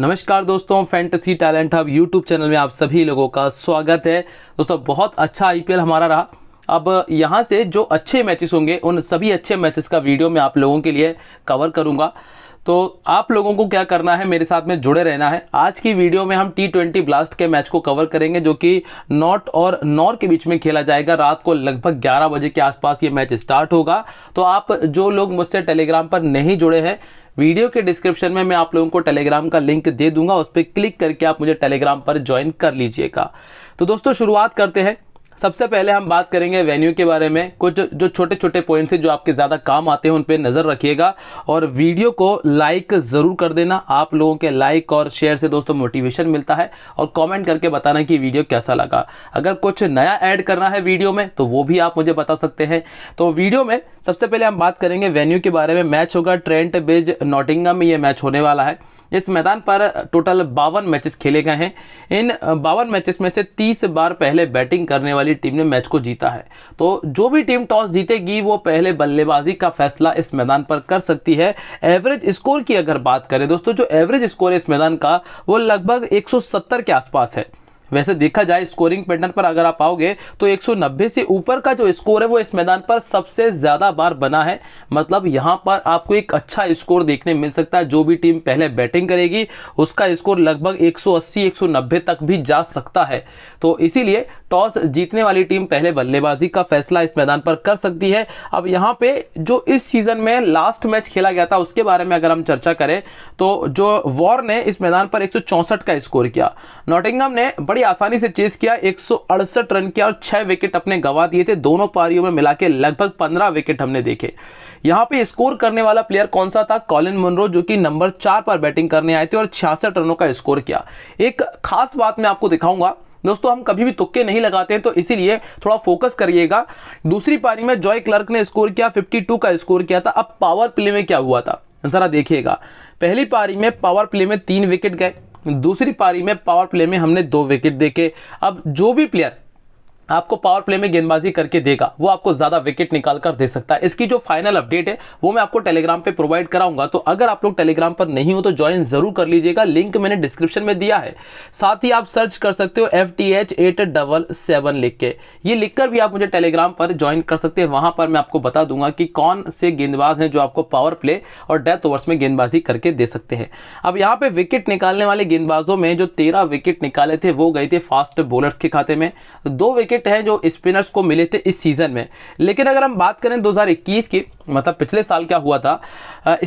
नमस्कार दोस्तों fantasy talent hub YouTube channel में आप सभी लोगों का स्वागत है दोस्तों बहुत अच्छा आईपीएल हमारा रहा अब यहाँ से जो अच्छे मैचेस होंगे उन सभी अच्छे मैचेस का वीडियो मैं आप लोगों के लिए कवर करूँगा तो आप लोगों को क्या करना है मेरे साथ में जुड़े रहना है आज की वीडियो में हम टी ट्वेंटी ब्लास्ट के मैच को कवर करेंगे जो कि नॉर्थ और नॉर के बीच में खेला जाएगा रात को लगभग 11 बजे के आसपास ये मैच स्टार्ट होगा तो आप जो लोग मुझसे टेलीग्राम पर नहीं जुड़े हैं वीडियो के डिस्क्रिप्शन में मैं आप लोगों को टेलीग्राम का लिंक दे दूंगा उस पर क्लिक करके आप मुझे टेलीग्राम पर ज्वाइन कर लीजिएगा तो दोस्तों शुरुआत करते हैं सबसे पहले हम बात करेंगे वेन्यू के बारे में कुछ जो छोटे छोटे पॉइंट्स हैं जो आपके ज़्यादा काम आते हैं उन पर नज़र रखिएगा और वीडियो को लाइक ज़रूर कर देना आप लोगों के लाइक और शेयर से दोस्तों मोटिवेशन मिलता है और कमेंट करके बताना कि वीडियो कैसा लगा अगर कुछ नया ऐड करना है वीडियो में तो वो भी आप मुझे बता सकते हैं तो वीडियो में सबसे पहले हम बात करेंगे वेन्यू के बारे में मैच होगा ट्रेंट बेज नोटिंगम में ये मैच होने वाला है इस मैदान पर टोटल बावन मैचेस खेले गए हैं इन बावन मैचेस में से तीस बार पहले बैटिंग करने वाली टीम ने मैच को जीता है तो जो भी टीम टॉस जीतेगी वो पहले बल्लेबाजी का फैसला इस मैदान पर कर सकती है एवरेज स्कोर की अगर बात करें दोस्तों जो एवरेज स्कोर है इस मैदान का वो लगभग एक के आसपास है वैसे देखा जाए स्कोरिंग पैटर्न पर अगर आप आओगे तो 190 से ऊपर का जो स्कोर है वो इस मैदान पर सबसे ज़्यादा बार बना है मतलब यहाँ पर आपको एक अच्छा स्कोर देखने मिल सकता है जो भी टीम पहले बैटिंग करेगी उसका स्कोर लगभग 180-190 तक भी जा सकता है तो इसीलिए टॉस जीतने वाली टीम पहले बल्लेबाजी का फैसला इस मैदान पर कर सकती है अब यहाँ पे जो इस सीजन में लास्ट मैच खेला गया था उसके बारे में अगर हम चर्चा करें तो जो वॉर ने इस मैदान पर एक का स्कोर किया नॉटिंगम ने बड़ी आसानी से चेस किया एक रन किया और छह विकेट अपने गंवा दिए थे दोनों पारियों में मिला के लगभग पंद्रह विकेट हमने देखे यहाँ पे स्कोर करने वाला प्लेयर कौन सा था कॉलिन मुनरो जो कि नंबर चार पर बैटिंग करने आए थे और छियासठ रनों का स्कोर किया एक खास बात मैं आपको दिखाऊंगा दोस्तों हम कभी भी तुक्के नहीं लगाते हैं तो इसीलिए थोड़ा फोकस करिएगा दूसरी पारी में जॉय क्लर्क ने स्कोर किया 52 का स्कोर किया था अब पावर प्ले में क्या हुआ था ज़रा देखिएगा पहली पारी में पावर प्ले में तीन विकेट गए दूसरी पारी में पावर प्ले में हमने दो विकेट देखे अब जो भी प्लेयर आपको पावर प्ले में गेंदबाजी करके देगा वो आपको ज़्यादा विकेट निकाल कर दे सकता है इसकी जो फाइनल अपडेट है वो मैं आपको टेलीग्राम पे प्रोवाइड कराऊंगा तो अगर आप लोग टेलीग्राम पर नहीं हो तो ज्वाइन जरूर कर लीजिएगा लिंक मैंने डिस्क्रिप्शन में दिया है साथ ही आप सर्च कर सकते हो F T H eight double seven लिख के ये कर भी आप मुझे टेलीग्राम पर ज्वाइन कर सकते हैं वहाँ पर मैं आपको बता दूंगा कि कौन से गेंदबाज हैं जो आपको पावर प्ले और डेथ ओवर्स में गेंदबाजी करके दे सकते हैं अब यहाँ पर विकेट निकालने वाले गेंदबाजों में जो तेरह विकेट निकाले थे वो गए थे फास्ट बॉलर्स के खाते में दो विकेट विकेट हैं जो स्पिनर्स को मिले थे इस सीज़न में लेकिन अगर हम बात करें 2021 की मतलब पिछले साल क्या हुआ था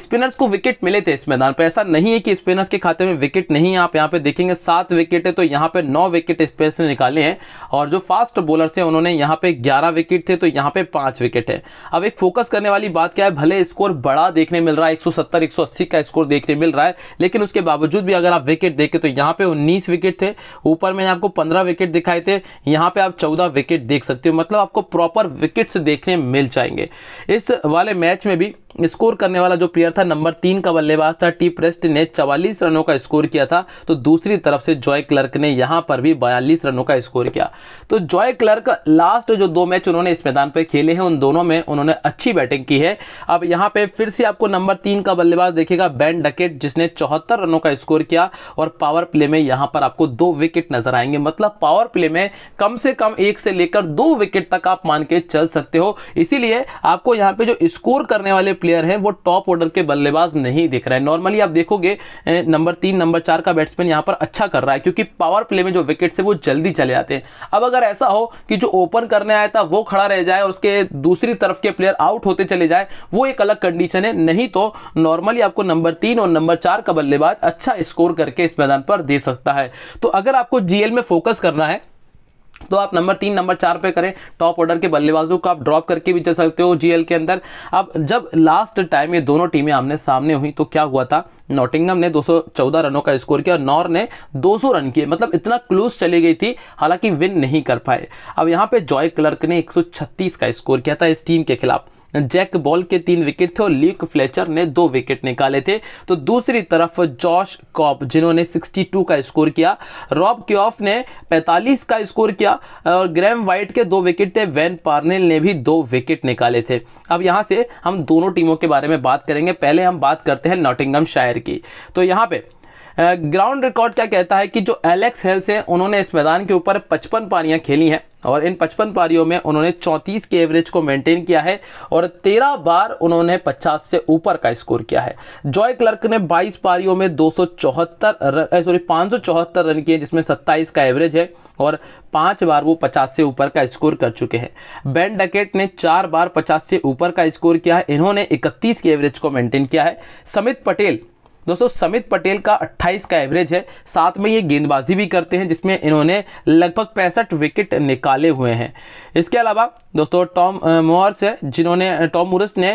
स्पिनर्स को विकेट मिले थे इस मैदान पर ऐसा नहीं है कि स्पिनर्स के खाते में विकेट नहीं है आप यहाँ पे देखेंगे सात विकेट है तो यहाँ पे नौ विकेट स्पिनर्स ने निकाले हैं और जो फास्ट बॉलर्स हैं उन्होंने यहाँ पे ग्यारह विकेट थे तो यहाँ पे पाँच विकेट है अब एक फोकस करने वाली बात क्या है भले स्कोर बड़ा देखने मिल रहा है एक सौ का स्कोर देखने मिल रहा है लेकिन उसके बावजूद भी अगर आप विकेट देखें तो यहाँ पे उन्नीस विकेट थे ऊपर मैंने आपको पंद्रह विकेट दिखाए थे यहाँ पे आप चौदह चौदह विकेट देख सकते हो मतलब आपको प्रॉपर विकेट्स देखने मिल जाएंगे इस वाले मैच में भी स्कोर करने वाला जो प्लेयर था नंबर तीन का बल्लेबाज था टी प्रेस्ट ने 44 रनों का स्कोर किया था तो दूसरी तरफ से जॉय क्लर्क ने यहां पर भी 42 रनों का स्कोर किया तो जॉय क्लर्क लास्ट जो दो मैच उन्होंने इस मैदान पर खेले हैं उन दोनों में उन्होंने अच्छी बैटिंग की है अब यहां पे फिर से आपको नंबर तीन का बल्लेबाज देखेगा बैन डकेट जिसने चौहत्तर रनों का स्कोर किया और पावर प्ले में यहां पर आपको दो विकेट नजर आएंगे मतलब पावर प्ले में कम से कम एक से लेकर दो विकेट तक आप मान के चल सकते हो इसीलिए आपको यहाँ पे जो स्कोर करने वाले प्लेयर हैं वो टॉप ऑर्डर के बल्लेबाज नहीं दिख रहे हैं नॉर्मली आप देखोगे नंबर तीन नंबर चार का बैट्समैन यहाँ पर अच्छा कर रहा है क्योंकि पावर प्ले में जो विकेट है वो जल्दी चले जाते हैं अब अगर ऐसा हो कि जो ओपन करने आया था वो खड़ा रह जाए और उसके दूसरी तरफ के प्लेयर आउट होते चले जाए वो एक अलग कंडीशन है नहीं तो नॉर्मली आपको नंबर तीन और नंबर चार का बल्लेबाज अच्छा स्कोर करके इस मैदान पर दे सकता है तो अगर आपको जीएल में फोकस करना है तो आप नंबर तीन नंबर चार पे करें टॉप ऑर्डर के बल्लेबाजों को आप ड्रॉप करके भी जा सकते हो जीएल के अंदर अब जब लास्ट टाइम ये दोनों टीमें आमने सामने हुई तो क्या हुआ था नॉटिंगम ने 214 रनों का स्कोर किया और नॉर ने 200 रन किए मतलब इतना क्लोज चली गई थी हालांकि विन नहीं कर पाए अब यहाँ पे जॉय क्लर्क ने एक का स्कोर किया था इस टीम के खिलाफ जैक बॉल के तीन विकेट थे और लीक फ्लेचर ने दो विकेट निकाले थे तो दूसरी तरफ जॉश कॉप जिन्होंने 62 का स्कोर किया रॉब क्योफ ने 45 का स्कोर किया और ग्रैम वाइट के दो विकेट थे वैन पार्नेल ने भी दो विकेट निकाले थे अब यहाँ से हम दोनों टीमों के बारे में बात करेंगे पहले हम बात करते हैं नॉटिंगम शायर की तो यहाँ पर ग्राउंड रिकॉर्ड क्या कहता है कि जो एलेक्स हेल्स हैं उन्होंने इस मैदान के ऊपर पचपन पारियां खेली हैं और इन 55 पारियों में उन्होंने 34 के एवरेज को मेंटेन किया है और 13 बार उन्होंने 50 से ऊपर का स्कोर किया है जॉय क्लर्क ने 22 पारियों में दो सॉरी पाँच रन किए जिसमें सत्ताईस का एवरेज है और पांच बार वो 50 से ऊपर का स्कोर कर चुके हैं बैन डकेट ने चार बार 50 से ऊपर का स्कोर किया है इन्होंने 31 के एवरेज को मेंटेन किया है समित पटेल दोस्तों समित पटेल का 28 का एवरेज है साथ में ये गेंदबाजी भी करते हैं जिसमें इन्होंने लगभग पैंसठ विकेट निकाले हुए हैं इसके अलावा दोस्तों टॉम मोर्स है जिन्होंने टॉम मोरस ने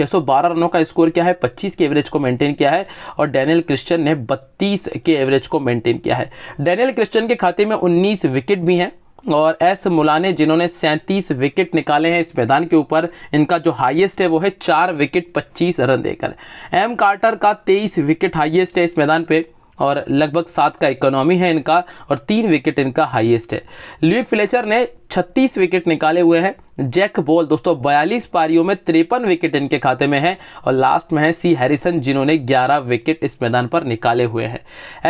612 रनों का स्कोर किया है 25 के एवरेज को मेंटेन किया है और डैनियल क्रिश्चियन ने 32 के एवरेज को मेंटेन किया है डैनियल क्रिश्चियन के खाते में 19 विकेट भी हैं और एस मुलाने जिन्होंने सैंतीस विकेट निकाले हैं इस मैदान के ऊपर इनका जो हाईएस्ट है वो है चार विकेट 25 रन देकर एम कार्टर का 23 विकेट हाईएस्ट है इस मैदान पे और लगभग सात का इकोनॉमी है इनका और तीन विकेट इनका हाईएस्ट है ल्यूक फ्लेचर ने 36 विकेट निकाले हुए हैं जैक बॉल दोस्तों 42 पारियों में तिरपन विकेट इनके खाते में है और लास्ट में है सी हैरिसन जिन्होंने 11 विकेट इस मैदान पर निकाले हुए हैं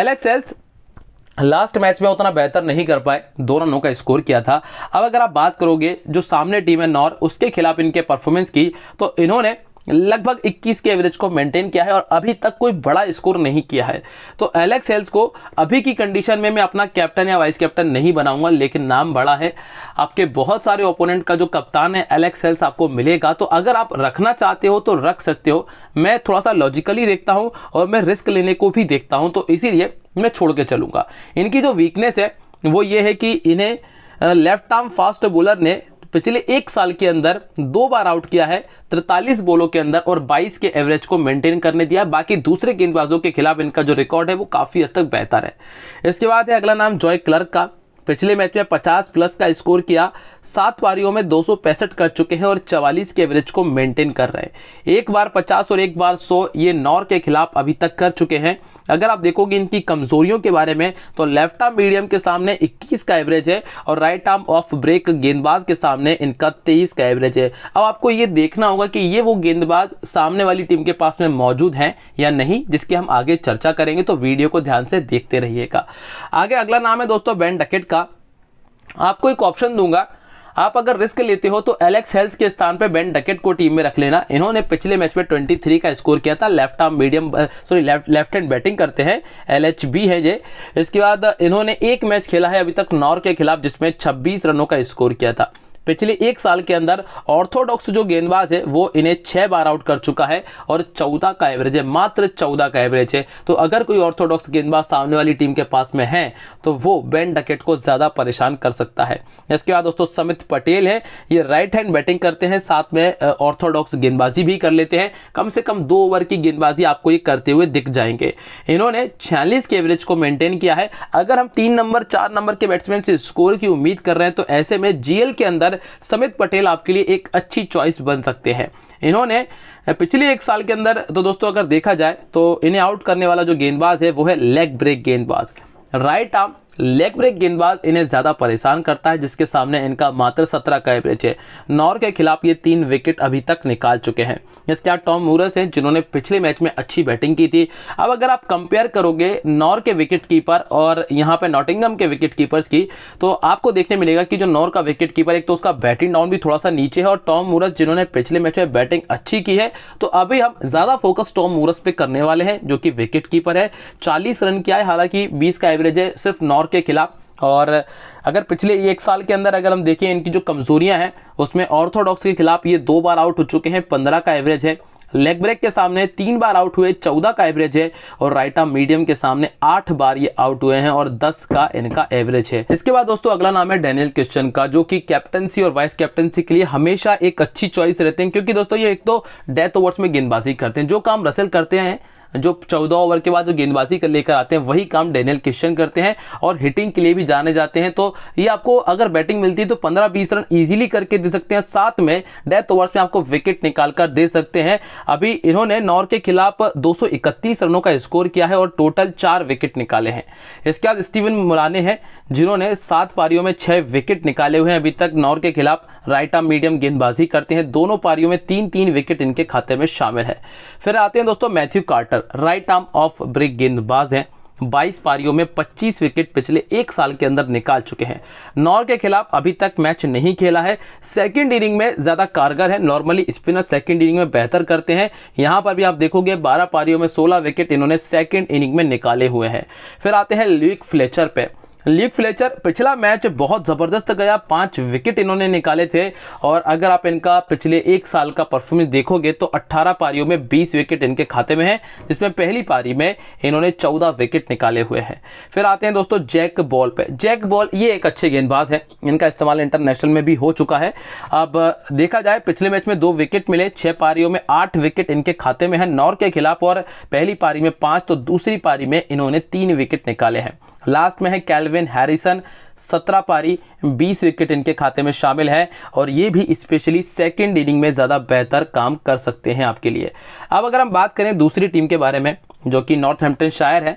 एलेक्स एल्स लास्ट मैच में उतना बेहतर नहीं कर पाए दो रनों का स्कोर किया था अब अगर आप बात करोगे जो सामने टीम है नॉर उसके खिलाफ इनके परफॉर्मेंस की तो इन्होंने लगभग 21 के एवरेज को मेंटेन किया है और अभी तक कोई बड़ा स्कोर नहीं किया है तो एलेक्स हेल्स को अभी की कंडीशन में मैं अपना कैप्टन या वाइस कैप्टन नहीं बनाऊंगा लेकिन नाम बड़ा है आपके बहुत सारे ओपोनेंट का जो कप्तान है एलेक्स हेल्स आपको मिलेगा तो अगर आप रखना चाहते हो तो रख सकते हो मैं थोड़ा सा लॉजिकली देखता हूँ और मैं रिस्क लेने को भी देखता हूँ तो इसीलिए मैं छोड़ के चलूँगा इनकी जो वीकनेस है वो ये है कि इन्हें लेफ्ट आर्म फास्ट बोलर ने पिछले एक साल के अंदर दो बार आउट किया है तिरतालीस बोलों के अंदर और 22 के एवरेज को मेंटेन करने दिया बाकी दूसरे गेंदबाजों के खिलाफ इनका जो रिकॉर्ड है वो काफ़ी हद तक बेहतर है इसके बाद है अगला नाम जॉय क्लर्क का पिछले मैच में 50 प्लस का स्कोर किया सात पारियों में दो कर चुके हैं और 44 के एवरेज को मेंटेन कर रहे हैं एक बार 50 और एक बार 100 ये नॉर के खिलाफ अभी तक कर चुके हैं अगर आप देखोगे इनकी कमजोरियों के बारे में तो लेफ्ट आर्म मीडियम के सामने 21 का एवरेज है और राइट आर्म ऑफ ब्रेक गेंदबाज के सामने इनका 23 का एवरेज है अब आपको ये देखना होगा कि ये वो गेंदबाज सामने वाली टीम के पास में मौजूद हैं या नहीं जिसकी हम आगे चर्चा करेंगे तो वीडियो को ध्यान से देखते रहिएगा आगे अगला नाम है दोस्तों बैन डकेट का आपको एक ऑप्शन दूंगा आप अगर रिस्क लेते हो तो एलेक्स हेल्स के स्थान पर बेन डकेट को टीम में रख लेना इन्होंने पिछले मैच में थ्री का स्कोर किया था left arm medium sorry left left hand batting करते हैं एल है ये इसके बाद इन्होंने एक मैच खेला है अभी तक नॉर के खिलाफ जिसमें छब्बीस रनों का स्कोर किया था पिछले एक साल के अंदर ऑर्थोडॉक्स जो गेंदबाज है वो इन्हें छः बार आउट कर चुका है और चौदह का एवरेज है मात्र चौदह का एवरेज है तो अगर कोई ऑर्थोडॉक्स गेंदबाज सामने वाली टीम के पास में है तो वो बैन डकेट को ज़्यादा परेशान कर सकता है इसके बाद दोस्तों समित पटेल है ये राइट हैंड बैटिंग करते हैं साथ में ऑर्थोडॉक्स गेंदबाजी भी कर लेते हैं कम से कम दो ओवर की गेंदबाजी आपको ये करते हुए दिख जाएंगे इन्होंने छियालीस के एवरेज को मेंटेन किया है अगर हम तीन नंबर चार नंबर के बैट्समैन से स्कोर की उम्मीद कर रहे हैं तो ऐसे में जीएल के अंदर समित पटेल आपके लिए एक अच्छी चॉइस बन सकते हैं इन्होंने पिछले एक साल के अंदर तो दोस्तों अगर देखा जाए तो इन्हें आउट करने वाला जो गेंदबाज है वो है लेग ब्रेक गेंदबाज राइट आर्म लेग ब्रेक गेंदबाज इन्हें ज़्यादा परेशान करता है जिसके सामने इनका मात्र सत्रह का एवरेज है नॉर के खिलाफ ये तीन विकेट अभी तक निकाल चुके हैं इसके बाद टॉम मूरस हैं जिन्होंने पिछले मैच में अच्छी बैटिंग की थी अब अगर आप कंपेयर करोगे नॉर के विकेट कीपर और यहाँ पर नॉटिंगम के विकेट कीपर्स की तो आपको देखने मिलेगा कि जो नॉर का विकेट कीपर एक तो उसका बैटिंग डाउन भी थोड़ा सा नीचे है और टॉम मूरस जिन्होंने पिछले मैच में बैटिंग अच्छी की है तो अभी हम ज़्यादा फोकस टॉम मूरस पे करने वाले हैं जो कि विकेट कीपर है चालीस रन किया है हालांकि बीस का एवरेज है सिर्फ नॉर लाहौर के खिलाफ और अगर पिछले एक साल के अंदर अगर हम देखें इनकी जो कमजोरियां हैं उसमें ऑर्थोडॉक्स के खिलाफ ये दो बार आउट हो चुके हैं पंद्रह का एवरेज है लेग ब्रेक के सामने तीन बार आउट हुए चौदह का एवरेज है और राइट आर्म मीडियम के सामने आठ बार ये आउट हुए हैं और दस का इनका एवरेज है इसके बाद दोस्तों अगला नाम है डेनियल क्रिश्चन का जो कि कैप्टनसी और वाइस कैप्टनसी के लिए हमेशा एक अच्छी चॉइस रहते हैं क्योंकि दोस्तों ये एक तो डेथ ओवर्स में गेंदबाजी करते हैं जो काम रसल करते हैं जो चौदह ओवर के बाद जो गेंदबाजी कर लेकर आते हैं वही काम डेनियल किशन करते हैं और हिटिंग के लिए भी जाने जाते हैं तो ये आपको अगर बैटिंग मिलती है तो पंद्रह बीस रन ईजिली करके दे सकते हैं साथ में डेथ ओवर में आपको विकेट निकाल कर दे सकते हैं अभी इन्होंने नॉर के खिलाफ दो रनों का स्कोर किया है और टोटल चार विकेट निकाले हैं इसके बाद स्टीवन मुलाने हैं जिन्होंने सात पारियों में छः विकेट निकाले हुए हैं अभी तक नॉर के खिलाफ राइट आर्म मीडियम गेंदबाजी करते हैं दोनों पारियों में तीन तीन विकेट इनके खाते में शामिल है फिर आते हैं दोस्तों Matthew Carter right arm off break गेंदबाज हैं 22 पारियों में 25 विकेट पिछले एक साल के अंदर निकाल चुके हैं नॉर के खिलाफ अभी तक मैच नहीं खेला है सेकंड इनिंग में ज़्यादा कारगर है नॉर्मली स्पिनर सेकंड इनिंग में बेहतर करते हैं यहाँ पर भी आप देखोगे 12 पारियों में 16 विकेट इन्होंने सेकंड इनिंग में निकाले हुए हैं फिर आते हैं ल्यूक फ्लेचर पे लीक फ्लेचर पिछला मैच बहुत ज़बरदस्त गया पांच विकेट इन्होंने निकाले थे और अगर आप इनका पिछले एक साल का परफॉर्मेंस देखोगे तो 18 पारियों में 20 विकेट इनके खाते में है जिसमें पहली पारी में इन्होंने 14 विकेट निकाले हुए हैं फिर आते हैं दोस्तों जैक बॉल पे जैक बॉल ये एक अच्छे गेंदबाज है इनका इस्तेमाल इंटरनेशनल में भी हो चुका है अब देखा जाए पिछले मैच में दो विकेट मिले छः पारियों में आठ विकेट इनके खाते में है नौर के खिलाफ और पहली पारी में पाँच तो दूसरी पारी में इन्होंने तीन विकेट निकाले हैं लास्ट में है कैलविन हैरिसन सत्रह पारी बीस विकेट इनके खाते में शामिल है और ये भी स्पेशली सेकेंड इनिंग में ज़्यादा बेहतर काम कर सकते हैं आपके लिए अब अगर हम बात करें दूसरी टीम के बारे में जो कि नॉर्थ हेम्पटन शायर है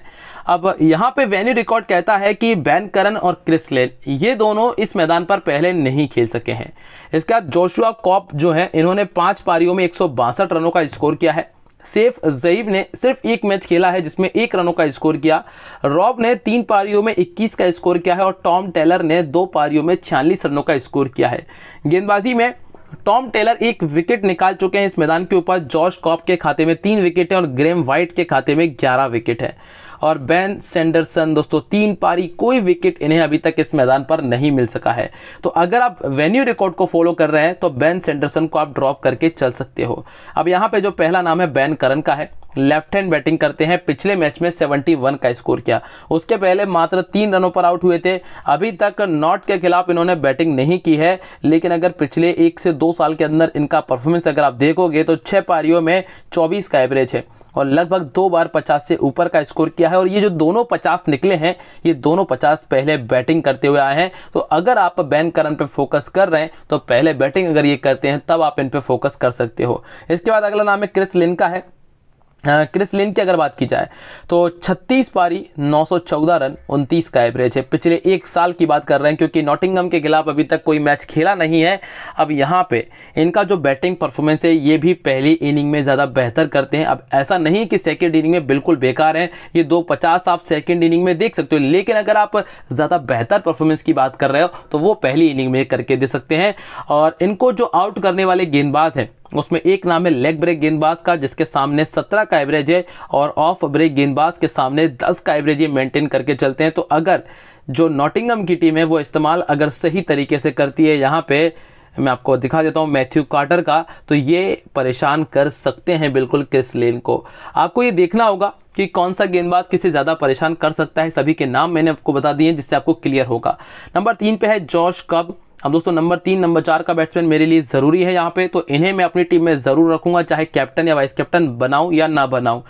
अब यहाँ पे वेन्यू रिकॉर्ड कहता है कि बैन करन और क्रिसलेन ये दोनों इस मैदान पर पहले नहीं खेल सके हैं इसके बाद जोशुआ कॉप जो है इन्होंने पाँच पारियों में एक रनों का स्कोर किया है सेफ जईब ने सिर्फ एक मैच खेला है जिसमें एक रनों का स्कोर किया रॉब ने तीन पारियों में 21 का स्कोर किया है और टॉम टेलर ने दो पारियों में छियालीस रनों का स्कोर किया है गेंदबाजी में टॉम टेलर एक विकेट निकाल चुके हैं इस मैदान के ऊपर जॉर्ज कॉप के खाते में तीन विकेट है और ग्रेम व्हाइट के खाते में ग्यारह विकेट है और बैन सेंडरसन दोस्तों तीन पारी कोई विकेट इन्हें अभी तक इस मैदान पर नहीं मिल सका है तो अगर आप वेन्यू रिकॉर्ड को फॉलो कर रहे हैं तो बैन सेंडरसन को आप ड्रॉप करके चल सकते हो अब यहाँ पे जो पहला नाम है बैन करन का है लेफ्ट हैंड बैटिंग करते हैं पिछले मैच में सेवेंटी वन का स्कोर किया उसके पहले मात्र तीन रनों पर आउट हुए थे अभी तक नॉट के खिलाफ इन्होंने बैटिंग नहीं की है लेकिन अगर पिछले एक से दो साल के अंदर इनका परफॉर्मेंस अगर आप देखोगे तो छः पारियों में चौबीस का एवरेज है और लगभग दो बार 50 से ऊपर का स्कोर किया है और ये जो दोनों 50 निकले हैं ये दोनों 50 पहले बैटिंग करते हुए आए हैं तो अगर आप बैन करन पे फोकस कर रहे हैं तो पहले बैटिंग अगर ये करते हैं तब आप इन पे फोकस कर सकते हो इसके बाद अगला नाम है क्रिस लिन का है हाँ, क्रिस लिन की अगर बात की जाए तो 36 पारी 914 रन 29 का एवरेज है पिछले एक साल की बात कर रहे हैं क्योंकि नॉटिंगम के खिलाफ अभी तक कोई मैच खेला नहीं है अब यहाँ पे इनका जो बैटिंग परफॉर्मेंस है ये भी पहली इनिंग में ज़्यादा बेहतर करते हैं अब ऐसा नहीं कि सेकेंड इनिंग में बिल्कुल बेकार है ये दो पचास आप सेकेंड इनिंग में देख सकते हो लेकिन अगर आप ज़्यादा बेहतर परफॉर्मेंस की बात कर रहे हो तो वो पहली इनिंग में करके दे सकते हैं और इनको जो आउट करने वाले गेंदबाज हैं उसमें एक नाम है लेग ब्रेक गेंदबाज का जिसके सामने 17 का एवरेज है और ऑफ ब्रेक गेंदबाज के सामने 10 का एवरेज ये मेंटेन करके चलते हैं तो अगर जो नॉटिंगम की टीम है वो इस्तेमाल अगर सही तरीके से करती है यहाँ पे मैं आपको दिखा देता हूँ मैथ्यू कार्टर का तो ये परेशान कर सकते हैं बिल्कुल क्रिस लेन को आपको ये देखना होगा कि कौन सा गेंदबाज किसे ज़्यादा परेशान कर सकता है सभी के नाम मैंने आपको बता दिए जिससे आपको क्लियर होगा नंबर तीन पे है जॉर्ज कब अब दोस्तों नंबर तीन नंबर चार का बैट्समैन मेरे लिए ज़रूरी है यहाँ पे तो इन्हें मैं अपनी टीम में ज़रूर रखूंगा चाहे कैप्टन या वाइस कैप्टन बनाऊं या ना बनाऊं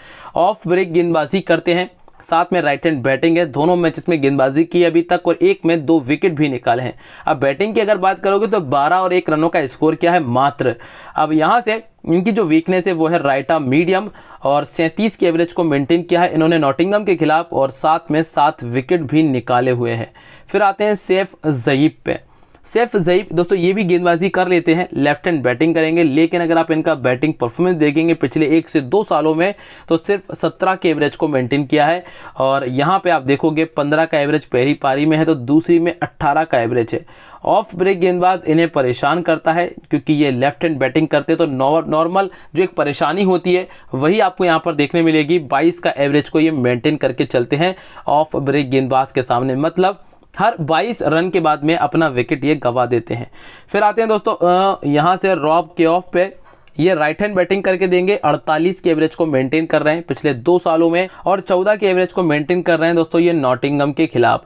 ऑफ ब्रेक गेंदबाजी करते हैं साथ में राइट हैंड बैटिंग है दोनों मैचेस में गेंदबाजी की अभी तक और एक में दो विकेट भी निकाले हैं अब बैटिंग की अगर बात करोगे तो 12 और एक रनों का स्कोर क्या है मात्र अब यहाँ से इनकी जो वीकनेस है वो है राइट आर्म मीडियम और 37 के एवरेज को मेंटेन किया है इन्होंने नॉटिंगम के खिलाफ और साथ में सात विकेट भी निकाले हुए हैं फिर आते हैं सेफ जयीब पे सैफ जईब दोस्तों ये भी गेंदबाजी कर लेते हैं लेफ्ट हैंड बैटिंग करेंगे लेकिन अगर आप इनका बैटिंग परफॉर्मेंस देखेंगे पिछले एक से दो सालों में तो सिर्फ सत्रह के एवरेज को मेंटेन किया है और यहाँ पे आप देखोगे पंद्रह का एवरेज पहली पारी में है तो दूसरी में अट्ठारह का एवरेज है ऑफ ब्रेक गेंदबाज इन्हें परेशान करता है क्योंकि ये लेफ्ट हैंड बैटिंग करते तो नॉर्मल जो एक परेशानी होती है वही आपको यहाँ पर देखने मिलेगी बाईस का एवरेज को ये मेंटेन करके चलते हैं ऑफ ब्रेक गेंदबाज के सामने मतलब हर 22 रन के बाद में अपना विकेट ये गवा देते हैं फिर आते हैं दोस्तों यहाँ से रॉब के ऑफ पे ये राइट हैंड बैटिंग करके देंगे 48 के एवरेज को मेंटेन कर रहे हैं पिछले दो सालों में और 14 के एवरेज को मेंटेन कर रहे हैं दोस्तों ये नॉटिंगम के खिलाफ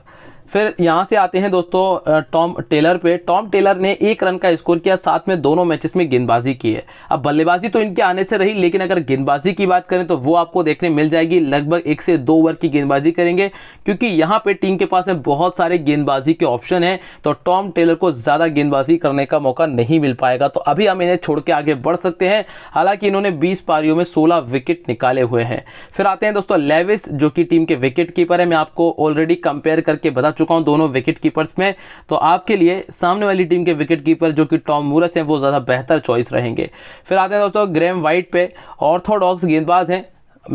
फिर यहाँ से आते हैं दोस्तों टॉम टेलर पे टॉम टेलर ने एक रन का स्कोर किया साथ में दोनों मैचेस में गेंदबाजी की है अब बल्लेबाजी तो इनके आने से रही लेकिन अगर गेंदबाजी की बात करें तो वो आपको देखने मिल जाएगी लगभग एक से दो ओवर की गेंदबाजी करेंगे क्योंकि यहाँ पे टीम के पास में बहुत सारे गेंदबाजी के ऑप्शन है तो टॉम टेलर को ज़्यादा गेंदबाजी करने का मौका नहीं मिल पाएगा तो अभी हम इन्हें छोड़ के आगे बढ़ सकते हैं हालांकि इन्होंने बीस पारियों में सोलह विकेट निकाले हुए हैं फिर आते हैं दोस्तों लेविस जो कि टीम के विकेट कीपर है मैं आपको ऑलरेडी कंपेयर करके बता चुका हूँ दोनों विकेट कीपर्स में तो आपके लिए सामने वाली टीम के विकेट कीपर जो कि टॉम मूरस हैं वो ज़्यादा बेहतर चॉइस रहेंगे फिर आते हैं दोस्तों ग्रेम वाइट पे ऑर्थोडॉक्स गेंदबाज हैं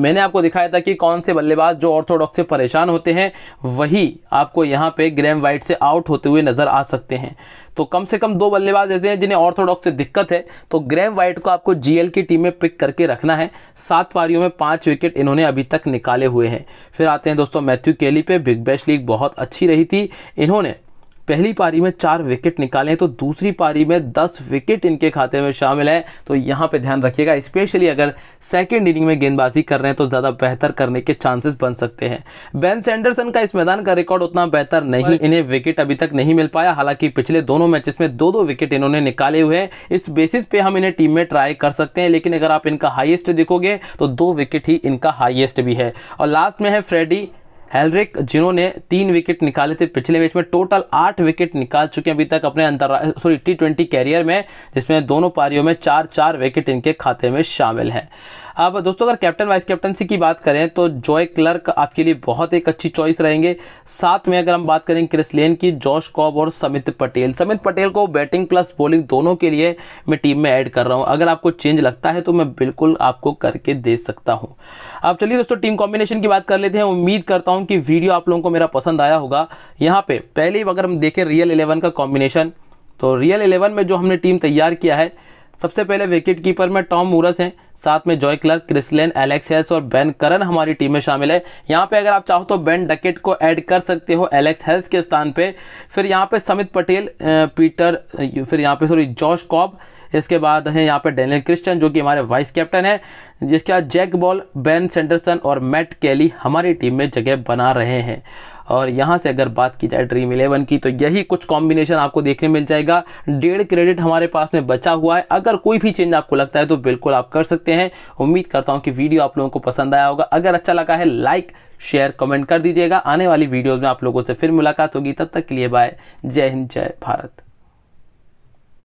मैंने आपको दिखाया था कि कौन से बल्लेबाज जो ऑर्थोडॉक्स से परेशान होते हैं वही आपको यहाँ पे ग्रेम वाइट से आउट होते हुए नज़र आ सकते हैं तो कम से कम दो बल्लेबाज ऐसे हैं जिन्हें ऑर्थोडॉक्स से दिक्कत है तो ग्रेम वाइट को आपको जीएल की टीम में पिक करके रखना है सात पारियों में पाँच विकेट इन्होंने अभी तक निकाले हुए हैं फिर आते हैं दोस्तों मैथ्यू केली पे बिग बैश लीग बहुत अच्छी रही थी इन्होंने पहली पारी में चार विकेट निकाले तो दूसरी पारी में दस विकेट इनके खाते में शामिल है तो यहाँ पे ध्यान रखिएगा स्पेशली अगर सेकेंड इनिंग में गेंदबाजी कर रहे हैं तो ज़्यादा बेहतर करने के चांसेस बन सकते हैं बेन सैंडरसन का इस मैदान का रिकॉर्ड उतना बेहतर नहीं इन्हें विकेट अभी तक नहीं मिल पाया हालांकि पिछले दोनों मैचेस में दो दो विकेट इन्होंने निकाले हुए हैं इस बेसिस पे हम इन्हें टीम में ट्राई कर सकते हैं लेकिन अगर आप इनका हाइएस्ट देखोगे तो दो विकेट ही इनका हाइएस्ट भी है और लास्ट में है फ्रेडी हेलरिक जिन्होंने तीन विकेट निकाले थे पिछले मैच में टोटल आठ विकेट निकाल चुके हैं अभी तक अपने अंतरराष्ट्रीय सॉरी टी ट्वेंटी कैरियर में जिसमें दोनों पारियों में चार चार विकेट इनके खाते में शामिल हैं अब दोस्तों अगर कैप्टन वाइस कैप्टनसी की बात करें तो जॉय क्लर्क आपके लिए बहुत एक अच्छी चॉइस रहेंगे साथ में अगर हम बात करें क्रिसलेन की जॉश कॉब और समित पटेल समित पटेल को बैटिंग प्लस बॉलिंग दोनों के लिए मैं टीम में ऐड कर रहा हूँ अगर आपको चेंज लगता है तो मैं बिल्कुल आपको करके दे सकता हूँ अब चलिए दोस्तों टीम कॉम्बिनेशन की बात कर लेते हैं उम्मीद करता हूँ कि वीडियो आप लोगों को मेरा पसंद आया होगा यहाँ पे पहले अगर हम देखें रियल इलेवन का कॉम्बिनेशन तो रियल इलेवन में जो हमने टीम तैयार किया है सबसे पहले विकेट कीपर में टॉम मूरस हैं साथ में Joe Clarke Chris Lynn Alex Hales और बेन करन हमारी टीम में शामिल है यहाँ पे अगर आप चाहो तो बेन डकेट को ऐड कर सकते हो एलेक्स हेल्स के स्थान पे फिर यहाँ पे समित पटेल पीटर फिर यहाँ पे सॉरी जॉश कॉब इसके बाद है यहाँ पे डेनियल क्रिस्टन जो कि हमारे वाइस कैप्टन है जिसके बाद जैक बॉल बेन सेंडरसन और मैट कैली हमारी टीम में जगह बना रहे हैं और यहाँ से अगर बात की जाए ड्रीम इलेवन की तो यही कुछ कॉम्बिनेशन आपको देखने मिल जाएगा डेढ़ क्रेडिट हमारे पास में बचा हुआ है अगर कोई भी चेंज आपको लगता है तो बिल्कुल आप कर सकते हैं उम्मीद करता हूँ कि वीडियो आप लोगों को पसंद आया होगा अगर अच्छा लगा है लाइक शेयर कमेंट कर दीजिएगा आने वाली वीडियोज़ में आप लोगों से फिर मुलाकात होगी तब तक के लिए बाय जय हिंद जय भारत